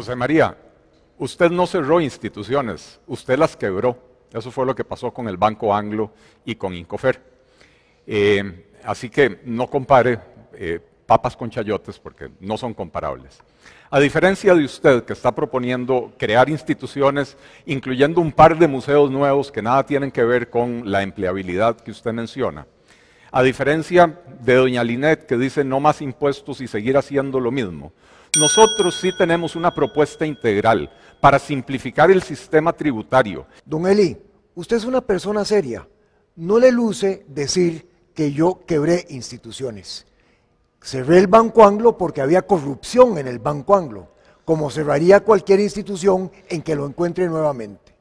José María, usted no cerró instituciones, usted las quebró. Eso fue lo que pasó con el Banco Anglo y con Incofer. Eh, así que no compare eh, papas con chayotes porque no son comparables. A diferencia de usted que está proponiendo crear instituciones, incluyendo un par de museos nuevos que nada tienen que ver con la empleabilidad que usted menciona, a diferencia de doña Linet que dice no más impuestos y seguir haciendo lo mismo. Nosotros sí tenemos una propuesta integral para simplificar el sistema tributario. Don Eli, usted es una persona seria. No le luce decir que yo quebré instituciones. Cerré el Banco Anglo porque había corrupción en el Banco Anglo, como cerraría cualquier institución en que lo encuentre nuevamente.